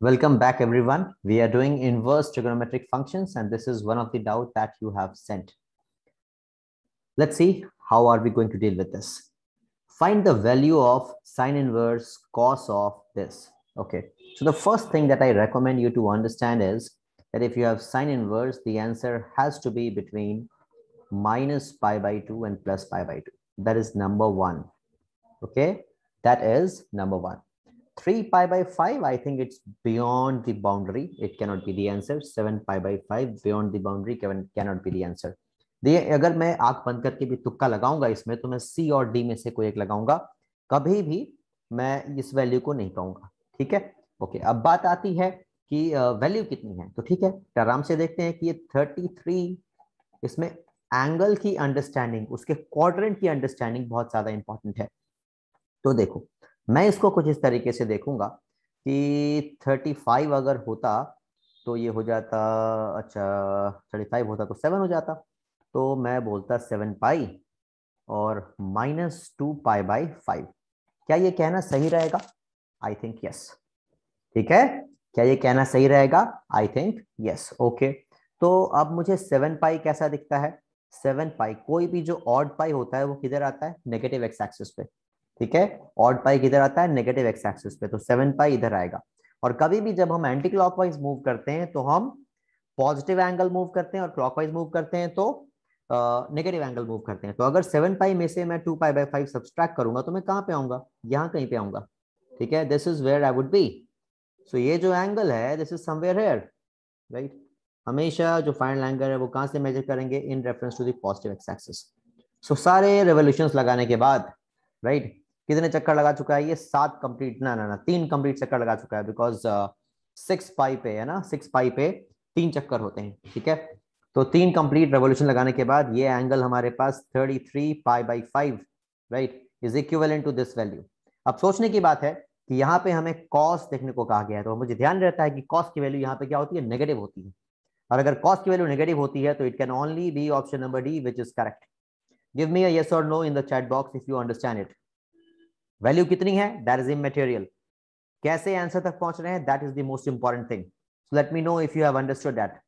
Welcome back everyone. We are doing inverse trigonometric functions and this is one of the doubt that you have sent. Let's see how are we going to deal with this. Find the value of sine inverse cos of this. Okay, so the first thing that I recommend you to understand is that if you have sine inverse, the answer has to be between minus pi by 2 and plus pi by 2. That is number one. Okay, that is number one. 3 pi by 5, I think it's beyond the boundary. It cannot be the answer. 7 pi by 5 beyond the boundary can, cannot be the answer. ये अगर मैं आंख बंद करके भी तुक्का लगाऊंगा इसमें तो मैं सी और डी में से कोई एक लगाऊंगा कभी भी मैं इस वैल्यू को नहीं पाऊंगा ठीक है ओके अब बात आती है कि वैल्यू कितनी है तो ठीक है तो आराम से देखते हैं कि ये 33 इसमें एंगल की अंडरस्टैंडिंग उसके क्वाड्रेंट की अंडरस्टैंडिंग बहुत ज्यादा इंपॉर्टेंट है तो देखो मैं इसको कुछ इस तरीके से देखूंगा कि थर्टी फाइव अगर होता तो ये हो जाता अच्छा थर्टी फाइव होता तो सेवन हो जाता तो मैं बोलता सेवन पाई और minus two pi by five क्या ये कहना सही रहेगा आई थिंक यस ठीक है क्या ये कहना सही रहेगा आई थिंक यस ओके तो अब मुझे सेवन पाई कैसा दिखता है सेवन पाई कोई भी जो ऑड पाई होता है वो किधर आता है नेगेटिव एक्स एक्सिस पे ठीक है ऑड पाई किधर आता है नेगेटिव एक्स एक्सिस पे तो सेवन पाई इधर आएगा और कभी भी जब हम एंटी क्लॉकवाइज मूव करते हैं तो हम पॉजिटिव एंगल मूव करते हैं और क्लॉकवाइज मूव करते हैं तो नेगेटिव एंगल मूव करते हैं तो अगर सेवन पाई में से मैं two pi by five subtract करूंगा तो मैं कहाँ पे आऊंगा यहाँ कहीं पे आऊंगा ठीक है this is where I would be so ये जो एंगल है this is somewhere here right हमेशा जो फाइनल एंगल है वो कहाँ से मेजर करेंगे in reference to positive positive x axis so सारे रेवोल्यूशन लगाने के बाद राइट right? कितने चक्कर लगा चुका है ये सात कंप्लीट ना ना ना तीन कंप्लीट चक्कर लगा चुका है बिकॉज सिक्स पाई पे है ना सिक्स पाई पे तीन चक्कर होते हैं ठीक है तो तीन कंप्लीट रेवोल्यूशन लगाने के बाद ये एंगल हमारे पास thirty three pi by five right is equal to this value अब सोचने की बात है कि यहाँ पे हमें कॉस देखने को कहा गया है तो मुझे ध्यान रहता है कि कॉस की वैल्यू यहाँ पे क्या होती है नेगेटिव होती है और अगर कॉस की वैल्यू नेगेटिव होती है तो it can only be option number D which is correct give me yes or no in the chat box if you understand it value कितनी है दैट इज इमेटेरियल कैसे आंसर तक पहुंच रहे हैं that is the most important thing so let me know if you have understood that